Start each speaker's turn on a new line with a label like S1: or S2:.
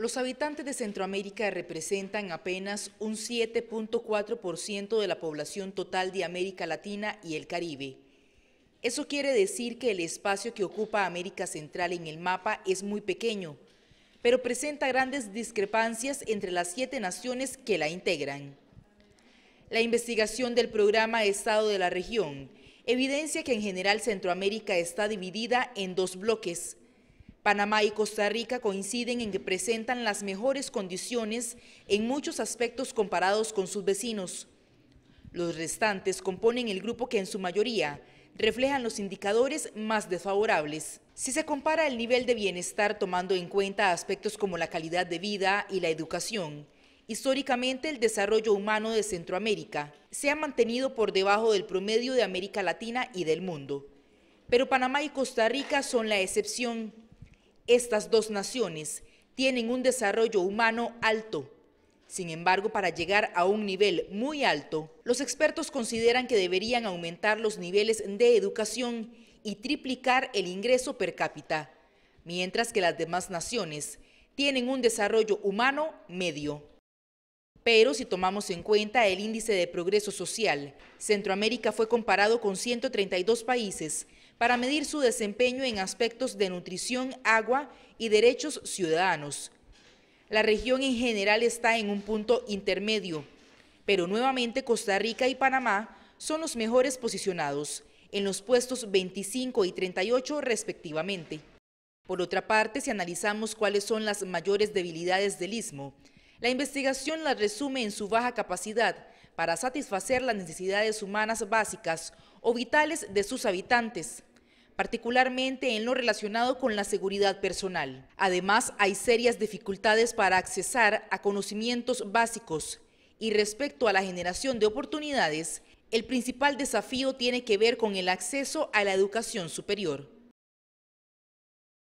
S1: Los habitantes de Centroamérica representan apenas un 7.4% de la población total de América Latina y el Caribe. Eso quiere decir que el espacio que ocupa América Central en el mapa es muy pequeño, pero presenta grandes discrepancias entre las siete naciones que la integran. La investigación del programa Estado de la Región evidencia que en general Centroamérica está dividida en dos bloques, Panamá y Costa Rica coinciden en que presentan las mejores condiciones en muchos aspectos comparados con sus vecinos. Los restantes componen el grupo que en su mayoría reflejan los indicadores más desfavorables. Si se compara el nivel de bienestar tomando en cuenta aspectos como la calidad de vida y la educación, históricamente el desarrollo humano de Centroamérica se ha mantenido por debajo del promedio de América Latina y del mundo. Pero Panamá y Costa Rica son la excepción. Estas dos naciones tienen un desarrollo humano alto. Sin embargo, para llegar a un nivel muy alto, los expertos consideran que deberían aumentar los niveles de educación y triplicar el ingreso per cápita, mientras que las demás naciones tienen un desarrollo humano medio. Pero si tomamos en cuenta el índice de progreso social, Centroamérica fue comparado con 132 países para medir su desempeño en aspectos de nutrición, agua y derechos ciudadanos. La región en general está en un punto intermedio, pero nuevamente Costa Rica y Panamá son los mejores posicionados, en los puestos 25 y 38 respectivamente. Por otra parte, si analizamos cuáles son las mayores debilidades del istmo, la investigación la resume en su baja capacidad para satisfacer las necesidades humanas básicas o vitales de sus habitantes, particularmente en lo relacionado con la seguridad personal. Además, hay serias dificultades para accesar a conocimientos básicos y respecto a la generación de oportunidades, el principal desafío tiene que ver con el acceso a la educación superior.